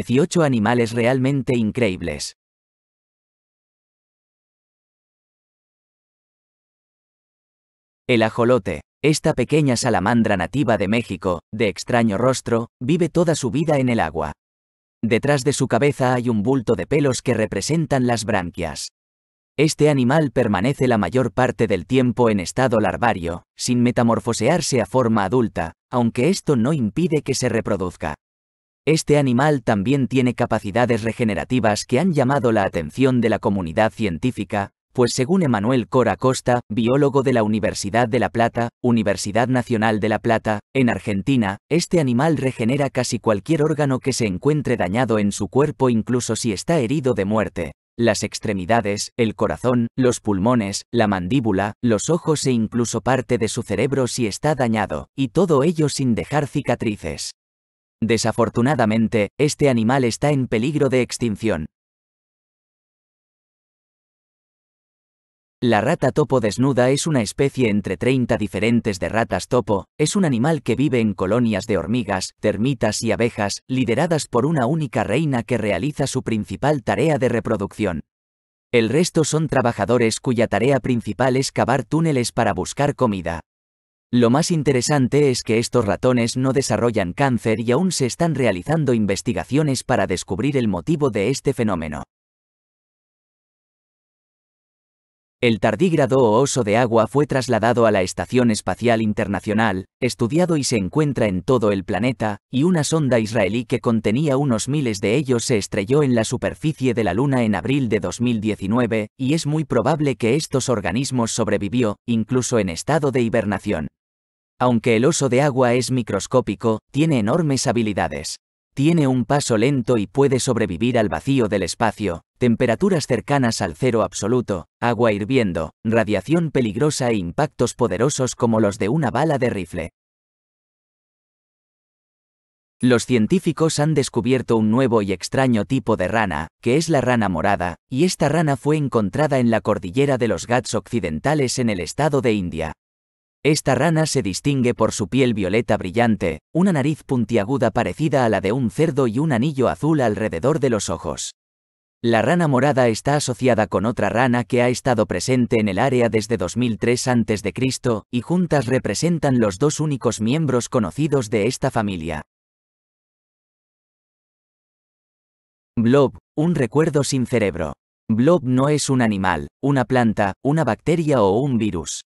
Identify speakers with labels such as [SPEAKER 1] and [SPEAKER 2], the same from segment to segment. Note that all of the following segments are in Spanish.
[SPEAKER 1] 18 animales realmente increíbles. El ajolote, esta pequeña salamandra nativa de México, de extraño rostro, vive toda su vida en el agua. Detrás de su cabeza hay un bulto de pelos que representan las branquias. Este animal permanece la mayor parte del tiempo en estado larvario, sin metamorfosearse a forma adulta, aunque esto no impide que se reproduzca. Este animal también tiene capacidades regenerativas que han llamado la atención de la comunidad científica, pues según Emanuel Cora Costa, biólogo de la Universidad de La Plata, Universidad Nacional de La Plata, en Argentina, este animal regenera casi cualquier órgano que se encuentre dañado en su cuerpo incluso si está herido de muerte. Las extremidades, el corazón, los pulmones, la mandíbula, los ojos e incluso parte de su cerebro si está dañado, y todo ello sin dejar cicatrices. Desafortunadamente, este animal está en peligro de extinción. La rata topo desnuda es una especie entre 30 diferentes de ratas topo, es un animal que vive en colonias de hormigas, termitas y abejas, lideradas por una única reina que realiza su principal tarea de reproducción. El resto son trabajadores cuya tarea principal es cavar túneles para buscar comida. Lo más interesante es que estos ratones no desarrollan cáncer y aún se están realizando investigaciones para descubrir el motivo de este fenómeno. El tardígrado o oso de agua fue trasladado a la Estación Espacial Internacional, estudiado y se encuentra en todo el planeta, y una sonda israelí que contenía unos miles de ellos se estrelló en la superficie de la Luna en abril de 2019, y es muy probable que estos organismos sobrevivió, incluso en estado de hibernación. Aunque el oso de agua es microscópico, tiene enormes habilidades. Tiene un paso lento y puede sobrevivir al vacío del espacio, temperaturas cercanas al cero absoluto, agua hirviendo, radiación peligrosa e impactos poderosos como los de una bala de rifle. Los científicos han descubierto un nuevo y extraño tipo de rana, que es la rana morada, y esta rana fue encontrada en la cordillera de los Ghats occidentales en el estado de India. Esta rana se distingue por su piel violeta brillante, una nariz puntiaguda parecida a la de un cerdo y un anillo azul alrededor de los ojos. La rana morada está asociada con otra rana que ha estado presente en el área desde 2003 a.C., y juntas representan los dos únicos miembros conocidos de esta familia. Blob, un recuerdo sin cerebro. Blob no es un animal, una planta, una bacteria o un virus.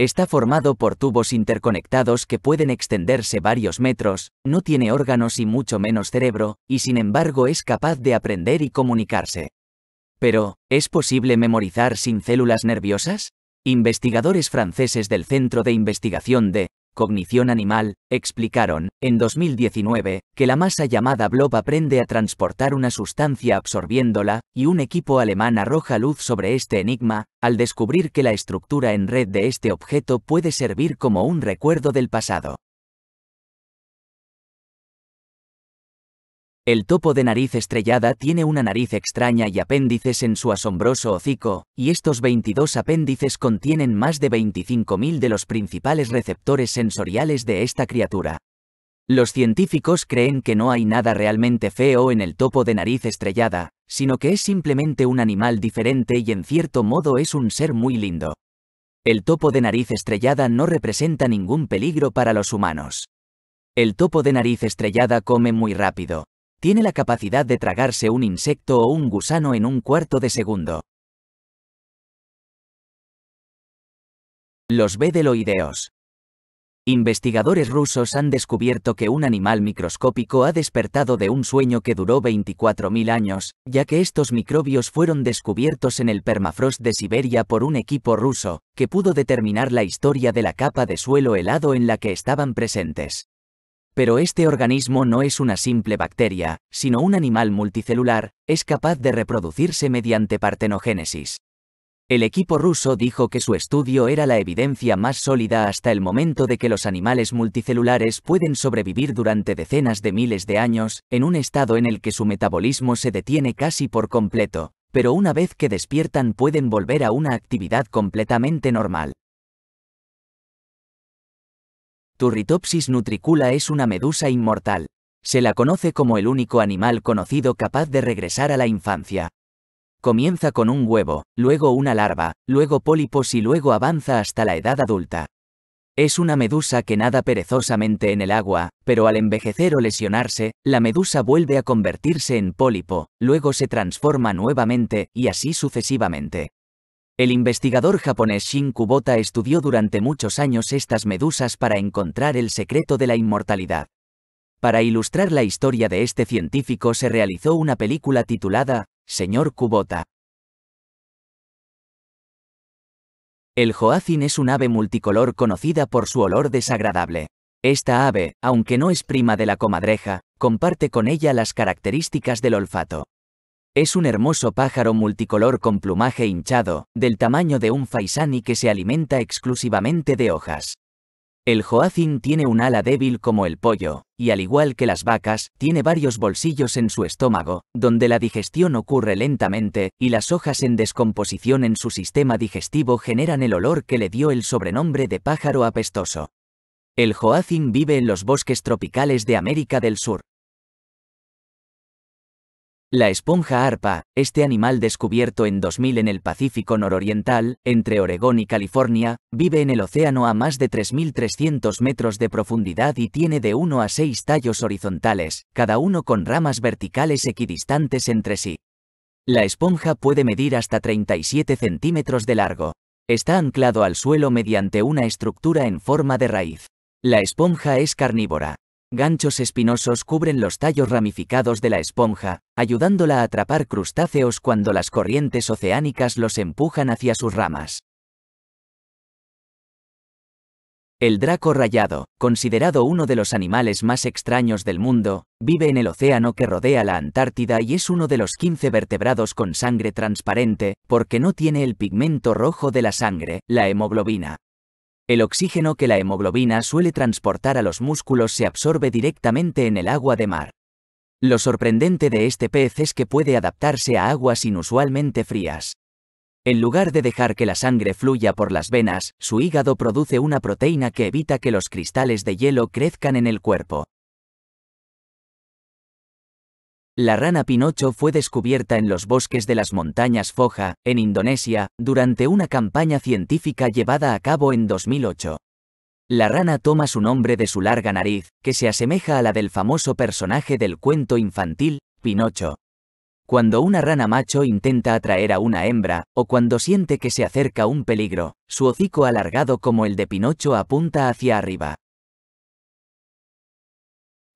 [SPEAKER 1] Está formado por tubos interconectados que pueden extenderse varios metros, no tiene órganos y mucho menos cerebro, y sin embargo es capaz de aprender y comunicarse. Pero, ¿es posible memorizar sin células nerviosas? Investigadores franceses del Centro de Investigación de Cognición Animal, explicaron, en 2019, que la masa llamada blob aprende a transportar una sustancia absorbiéndola, y un equipo alemán arroja luz sobre este enigma, al descubrir que la estructura en red de este objeto puede servir como un recuerdo del pasado. El topo de nariz estrellada tiene una nariz extraña y apéndices en su asombroso hocico, y estos 22 apéndices contienen más de 25.000 de los principales receptores sensoriales de esta criatura. Los científicos creen que no hay nada realmente feo en el topo de nariz estrellada, sino que es simplemente un animal diferente y en cierto modo es un ser muy lindo. El topo de nariz estrellada no representa ningún peligro para los humanos. El topo de nariz estrellada come muy rápido, tiene la capacidad de tragarse un insecto o un gusano en un cuarto de segundo. Los bedeloideos. Investigadores rusos han descubierto que un animal microscópico ha despertado de un sueño que duró 24.000 años, ya que estos microbios fueron descubiertos en el permafrost de Siberia por un equipo ruso, que pudo determinar la historia de la capa de suelo helado en la que estaban presentes. Pero este organismo no es una simple bacteria, sino un animal multicelular, es capaz de reproducirse mediante partenogénesis. El equipo ruso dijo que su estudio era la evidencia más sólida hasta el momento de que los animales multicelulares pueden sobrevivir durante decenas de miles de años, en un estado en el que su metabolismo se detiene casi por completo, pero una vez que despiertan pueden volver a una actividad completamente normal. Turritopsis nutricula es una medusa inmortal. Se la conoce como el único animal conocido capaz de regresar a la infancia. Comienza con un huevo, luego una larva, luego pólipos y luego avanza hasta la edad adulta. Es una medusa que nada perezosamente en el agua, pero al envejecer o lesionarse, la medusa vuelve a convertirse en pólipo, luego se transforma nuevamente, y así sucesivamente. El investigador japonés Shin Kubota estudió durante muchos años estas medusas para encontrar el secreto de la inmortalidad. Para ilustrar la historia de este científico se realizó una película titulada Señor Kubota. El joacin es un ave multicolor conocida por su olor desagradable. Esta ave, aunque no es prima de la comadreja, comparte con ella las características del olfato. Es un hermoso pájaro multicolor con plumaje hinchado, del tamaño de un faisán y que se alimenta exclusivamente de hojas. El joacín tiene un ala débil como el pollo, y al igual que las vacas, tiene varios bolsillos en su estómago, donde la digestión ocurre lentamente, y las hojas en descomposición en su sistema digestivo generan el olor que le dio el sobrenombre de pájaro apestoso. El joacín vive en los bosques tropicales de América del Sur. La esponja arpa, este animal descubierto en 2000 en el Pacífico nororiental, entre Oregón y California, vive en el océano a más de 3.300 metros de profundidad y tiene de 1 a 6 tallos horizontales, cada uno con ramas verticales equidistantes entre sí. La esponja puede medir hasta 37 centímetros de largo. Está anclado al suelo mediante una estructura en forma de raíz. La esponja es carnívora, Ganchos espinosos cubren los tallos ramificados de la esponja, ayudándola a atrapar crustáceos cuando las corrientes oceánicas los empujan hacia sus ramas. El draco rayado, considerado uno de los animales más extraños del mundo, vive en el océano que rodea la Antártida y es uno de los 15 vertebrados con sangre transparente, porque no tiene el pigmento rojo de la sangre, la hemoglobina. El oxígeno que la hemoglobina suele transportar a los músculos se absorbe directamente en el agua de mar. Lo sorprendente de este pez es que puede adaptarse a aguas inusualmente frías. En lugar de dejar que la sangre fluya por las venas, su hígado produce una proteína que evita que los cristales de hielo crezcan en el cuerpo. La rana Pinocho fue descubierta en los bosques de las montañas Foja, en Indonesia, durante una campaña científica llevada a cabo en 2008. La rana toma su nombre de su larga nariz, que se asemeja a la del famoso personaje del cuento infantil, Pinocho. Cuando una rana macho intenta atraer a una hembra, o cuando siente que se acerca un peligro, su hocico alargado como el de Pinocho apunta hacia arriba.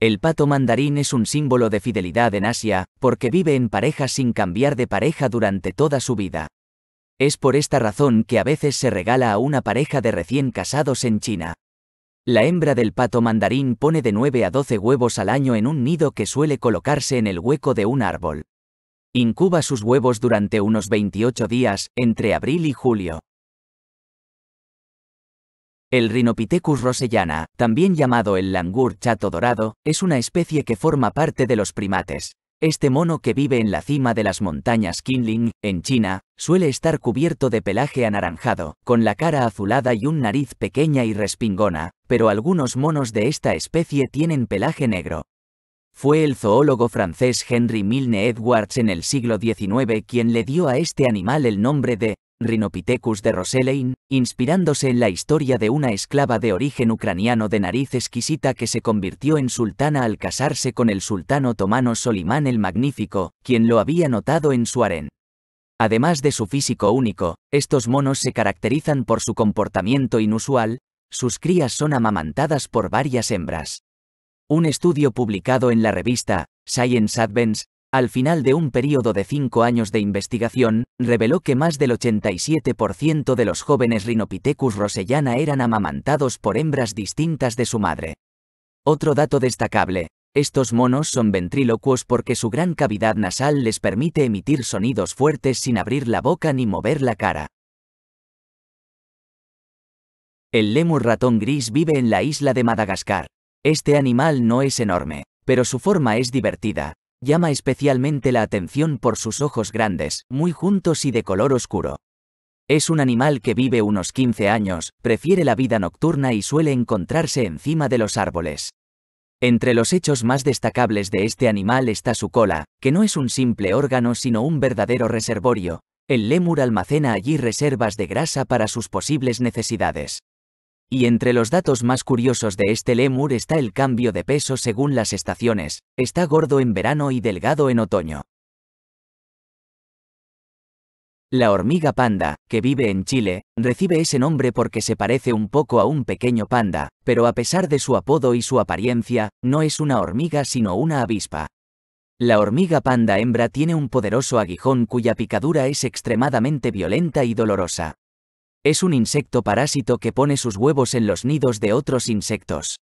[SPEAKER 1] El pato mandarín es un símbolo de fidelidad en Asia, porque vive en pareja sin cambiar de pareja durante toda su vida. Es por esta razón que a veces se regala a una pareja de recién casados en China. La hembra del pato mandarín pone de 9 a 12 huevos al año en un nido que suele colocarse en el hueco de un árbol. Incuba sus huevos durante unos 28 días, entre abril y julio. El Rhinopithecus rosellana, también llamado el langur chato dorado, es una especie que forma parte de los primates. Este mono que vive en la cima de las montañas Qinling, en China, suele estar cubierto de pelaje anaranjado, con la cara azulada y un nariz pequeña y respingona, pero algunos monos de esta especie tienen pelaje negro. Fue el zoólogo francés Henry Milne Edwards en el siglo XIX quien le dio a este animal el nombre de Rhinopithecus de Roselein, inspirándose en la historia de una esclava de origen ucraniano de nariz exquisita que se convirtió en sultana al casarse con el sultán otomano Solimán el Magnífico, quien lo había notado en su harén. Además de su físico único, estos monos se caracterizan por su comportamiento inusual, sus crías son amamantadas por varias hembras. Un estudio publicado en la revista Science Advents al final de un período de cinco años de investigación, reveló que más del 87% de los jóvenes Rhinopithecus rosellana eran amamantados por hembras distintas de su madre. Otro dato destacable, estos monos son ventrílocuos porque su gran cavidad nasal les permite emitir sonidos fuertes sin abrir la boca ni mover la cara. El lemur ratón gris vive en la isla de Madagascar. Este animal no es enorme, pero su forma es divertida, llama especialmente la atención por sus ojos grandes, muy juntos y de color oscuro. Es un animal que vive unos 15 años, prefiere la vida nocturna y suele encontrarse encima de los árboles. Entre los hechos más destacables de este animal está su cola, que no es un simple órgano sino un verdadero reservorio. El lémur almacena allí reservas de grasa para sus posibles necesidades. Y entre los datos más curiosos de este lemur está el cambio de peso según las estaciones, está gordo en verano y delgado en otoño. La hormiga panda, que vive en Chile, recibe ese nombre porque se parece un poco a un pequeño panda, pero a pesar de su apodo y su apariencia, no es una hormiga sino una avispa. La hormiga panda hembra tiene un poderoso aguijón cuya picadura es extremadamente violenta y dolorosa. Es un insecto parásito que pone sus huevos en los nidos de otros insectos.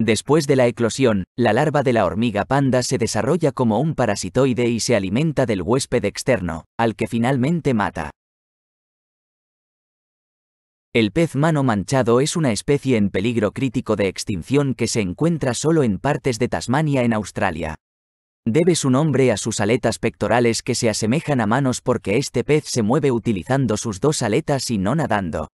[SPEAKER 1] Después de la eclosión, la larva de la hormiga panda se desarrolla como un parasitoide y se alimenta del huésped externo, al que finalmente mata. El pez mano manchado es una especie en peligro crítico de extinción que se encuentra solo en partes de Tasmania en Australia. Debe su nombre a sus aletas pectorales que se asemejan a manos porque este pez se mueve utilizando sus dos aletas y no nadando.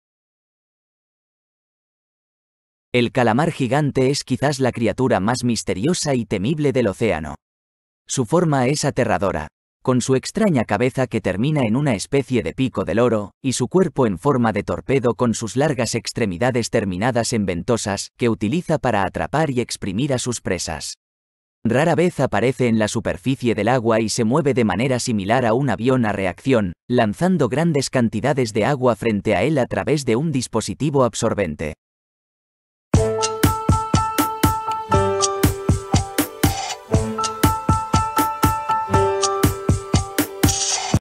[SPEAKER 1] El calamar gigante es quizás la criatura más misteriosa y temible del océano. Su forma es aterradora, con su extraña cabeza que termina en una especie de pico del oro, y su cuerpo en forma de torpedo con sus largas extremidades terminadas en ventosas que utiliza para atrapar y exprimir a sus presas. Rara vez aparece en la superficie del agua y se mueve de manera similar a un avión a reacción, lanzando grandes cantidades de agua frente a él a través de un dispositivo absorbente.